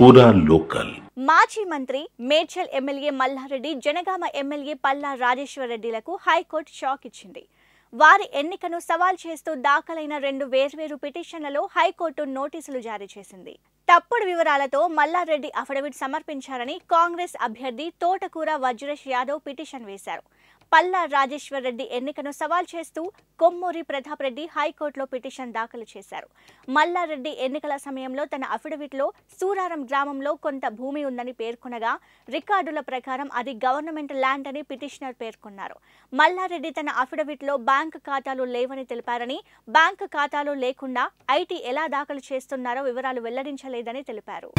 పూరా లోకల్ మాజీ మంత్రి మేడ్చల్ ఎమ్మెల్యే మల్లారెడ్డి జనగామ ఎమ్మెల్యే పల్లా రెడ్డిలకు హైకోర్టు షాక్ ఇచ్చింది వారి ఎన్నికను సవాల్ చేస్తూ దాఖలైన రెండు వేర్వేరు పిటిషన్లలో హైకోర్టు నోటీసులు జారీ చేసింది తప్పుడు వివరాలతో మల్లారెడ్డి అఫిడవిట్ సమర్పించారని కాంగ్రెస్ అభ్యర్థి తోటకూర వజ్రేష్ యాదవ్ పిటిషన్ వేశారు పల్లా రాజేశ్వర్ రెడ్డి ఎన్నికను సవాల్ చేస్తూ కొమ్మూరి ప్రతాప్ రెడ్డి హైకోర్టులో పిటిషన్ దాఖలు చేశారు మల్లారెడ్డి ఎన్నికల సమయంలో తన అఫిడవిట్లో సూరారం గ్రామంలో కొంత భూమి ఉందని పేర్కొనగా రికార్డుల ప్రకారం అది గవర్నమెంట్ ల్యాండ్ అని పిటిషనర్ పేర్కొన్నారు మల్లారెడ్డి తన అఫిడవిట్లో బ్యాంక్ ఖాతాలు లేవని తెలిపారని బ్యాంక్ ఖాతాలు లేకుండా ఐటీ ఎలా దాఖలు చేస్తున్నారో వివరాలు వెల్లడించలేదని తెలిపారు